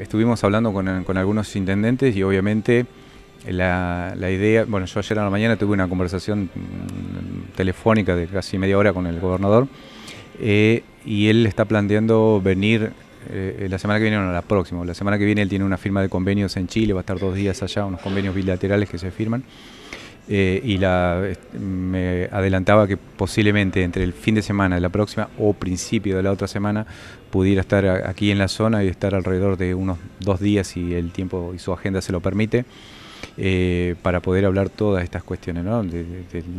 Estuvimos hablando con, algunos intendentes y obviamente la, idea, bueno, yo ayer a la mañana tuve una conversación mm, telefónica de casi media hora con el gobernador eh, y él está planteando venir eh, la semana que viene, no, la próxima, la semana que viene él tiene una firma de convenios en Chile, va a estar dos días allá, unos convenios bilaterales que se firman. Eh, y la, me adelantaba que posiblemente entre el fin de semana de la próxima o principio de la otra semana pudiera estar aquí en la zona y estar alrededor de unos dos días si el tiempo y su agenda se lo permite. Eh, para poder hablar todas estas cuestiones, ¿no? del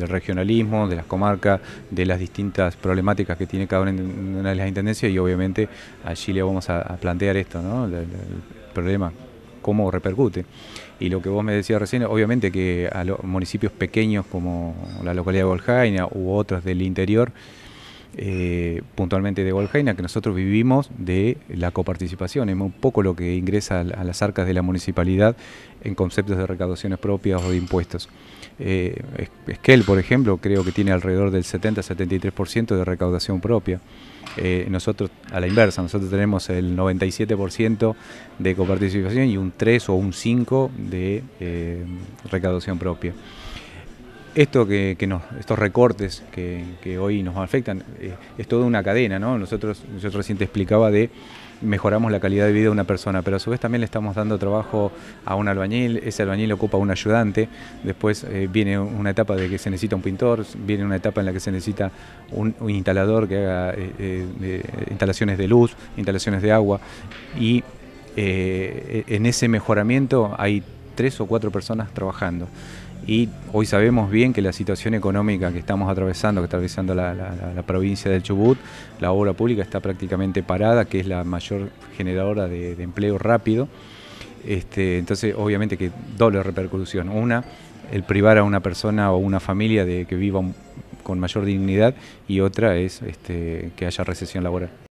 regionalismo, de las comarcas, de las distintas problemáticas que tiene cada una de las intendencias y obviamente allí le vamos a, plantear esto, ¿no? el problema cómo repercute. Y lo que vos me decías recién, obviamente que a los municipios pequeños como la localidad de Boljaina u otros del interior, eh, puntualmente de Wolhaina, que nosotros vivimos de la coparticipación, es un poco lo que ingresa a las arcas de la municipalidad en conceptos de recaudaciones propias o de impuestos. Eh, Esquel, por ejemplo, creo que tiene alrededor del 70-73% de recaudación propia. Eh, nosotros, a la inversa, nosotros tenemos el 97% de coparticipación y un 3 o un 5% de eh, recaudación propia esto que, estos recortes que, hoy nos afectan eh, es toda una cadena, ¿no? Nosotros, yo recién te explicaba de mejoramos la calidad de vida de una persona, pero a su vez también le estamos dando trabajo a un albañil, ese albañil ocupa un ayudante, después eh, viene una etapa de que se necesita un pintor, viene una etapa en la que se necesita un, instalador que haga eh, instalaciones de luz, instalaciones de agua, y en ese mejoramiento hay tres o cuatro personas trabajando. Y hoy sabemos bien que la situación económica que estamos atravesando, que está atravesando la, provincia del Chubut, la obra pública está prácticamente parada, que es la mayor generadora de, empleo rápido. Este, entonces, obviamente que doble repercusión. Una, el privar a una persona o una familia de que viva con mayor dignidad y otra es este, que haya recesión laboral.